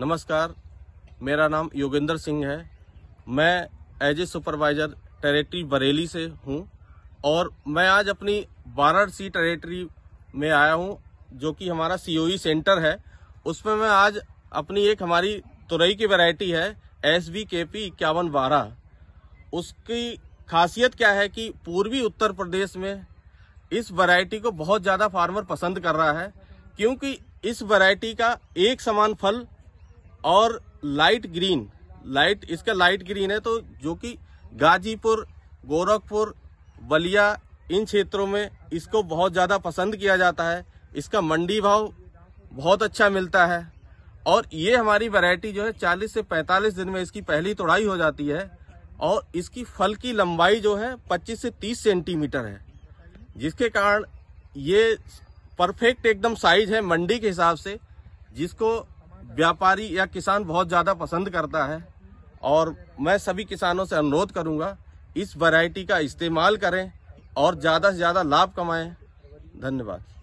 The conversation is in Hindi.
नमस्कार मेरा नाम योगेंद्र सिंह है मैं as a supervisor territory Bareilly से हूं और मैं आज अपनी वाराणसी टेरेटरी में आया हूं जो कि हमारा सीओई सेंटर e है उसमें मैं आज अपनी एक हमारी तुरई की वैरायटी है एस वी के पी इक्यावन बारह उसकी खासियत क्या है कि पूर्वी उत्तर प्रदेश में इस वैरायटी को बहुत ज़्यादा फार्मर पसंद कर रहा है क्योंकि इस वैरायटी का एक समान फल और लाइट ग्रीन लाइट इसका लाइट ग्रीन है तो जो कि गाजीपुर गोरखपुर बलिया इन क्षेत्रों में इसको बहुत ज़्यादा पसंद किया जाता है इसका मंडी भाव बहुत अच्छा मिलता है और ये हमारी वैरायटी जो है 40 से 45 दिन में इसकी पहली तोड़ाई हो जाती है और इसकी फल की लंबाई जो है 25 से 30 सेंटीमीटर है जिसके कारण ये परफेक्ट एकदम साइज है मंडी के हिसाब से जिसको व्यापारी या किसान बहुत ज़्यादा पसंद करता है और मैं सभी किसानों से अनुरोध करूंगा इस वैरायटी का इस्तेमाल करें और ज़्यादा से ज़्यादा लाभ कमाएं धन्यवाद